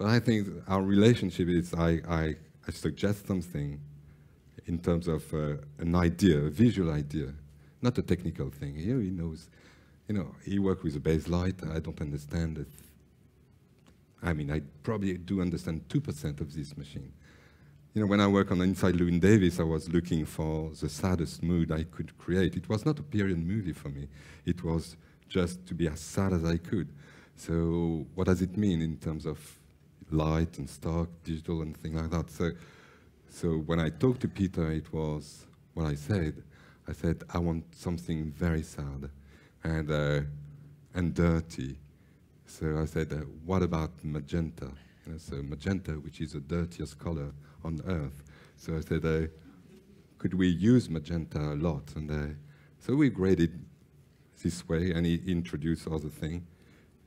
But I think our relationship is I, I, I suggest something in terms of uh, an idea, a visual idea, not a technical thing. Here he knows, you know, he worked with a base light. I don't understand it. I mean, I probably do understand 2% of this machine. You know, when I work on Inside Lewin Davis, I was looking for the saddest mood I could create. It was not a period movie for me. It was just to be as sad as I could. So what does it mean in terms of light and stark, digital and things like that. So, so when I talked to Peter, it was what I said. I said, I want something very sad and, uh, and dirty. So I said, uh, what about magenta? You know, so magenta, which is the dirtiest color on earth. So I said, uh, could we use magenta a lot? And uh, so we graded this way and he introduced other things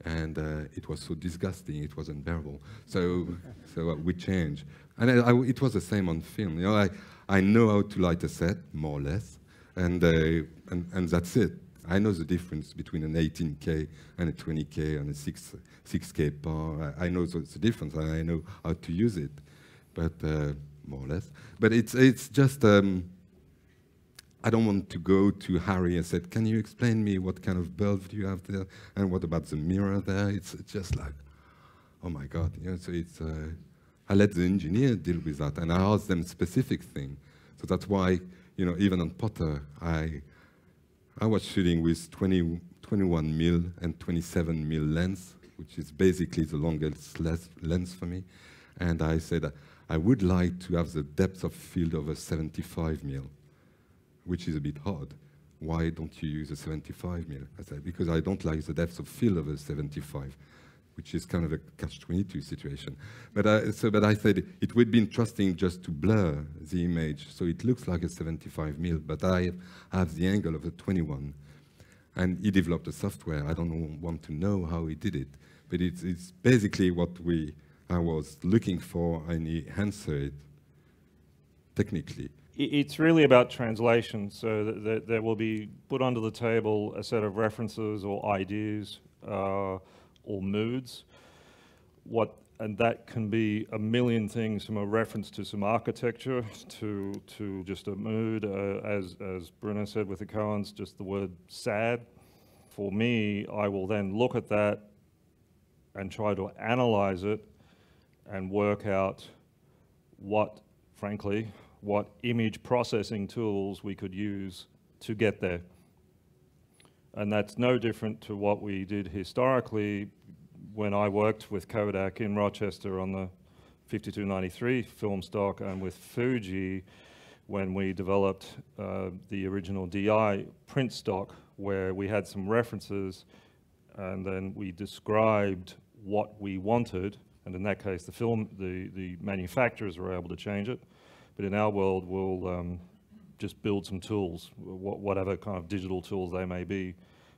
and uh, it was so disgusting, it was unbearable. So, so uh, we changed. And I, I, it was the same on film. You know, I, I know how to light a set, more or less, and, uh, and, and that's it. I know the difference between an 18K and a 20K and a 6, 6K par. I, I know the, the, difference, and I know how to use it, but uh, more or less. But it's, it's just, um, I don't want to go to Harry and said, can you explain me what kind of bulb do you have there? And what about the mirror there? It's just like, oh my God. so it's, uh, I let the engineer deal with that and I asked them specific thing. So that's why, you know, even on Potter, I, I was shooting with 20, 21 mil and 27 mil lens, which is basically the longest lens for me. And I said, I would like to have the depth of field of a 75 mil which is a bit hard. Why don't you use a 75 mil? I said, because I don't like the depth of field of a 75, which is kind of a catch-22 situation. But I, so, but I said it would be interesting just to blur the image so it looks like a 75 mil, but I have the angle of a 21. And he developed a software. I don't want to know how he did it, but it's, it's basically what we I was looking for, and he answered technically it's really about translation. So that, that, will be put onto the table a set of references or ideas uh, or moods. What and that can be a million things from a reference to some architecture to to just a mood, uh, as as Bruno said with the Cohens, just the word sad. For me, I will then look at that and try to analyze it and work out what, frankly, what image processing tools we could use to get there. And that's no different to what we did historically when I worked with Kodak in Rochester on the 5293 film stock and with Fuji when we developed uh, the original DI print stock where we had some references and then we described what we wanted and in that case the film the the manufacturers were able to change it but in our world, we'll um, just build some tools, whatever kind of digital tools they may be,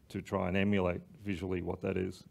to try and emulate visually what that is.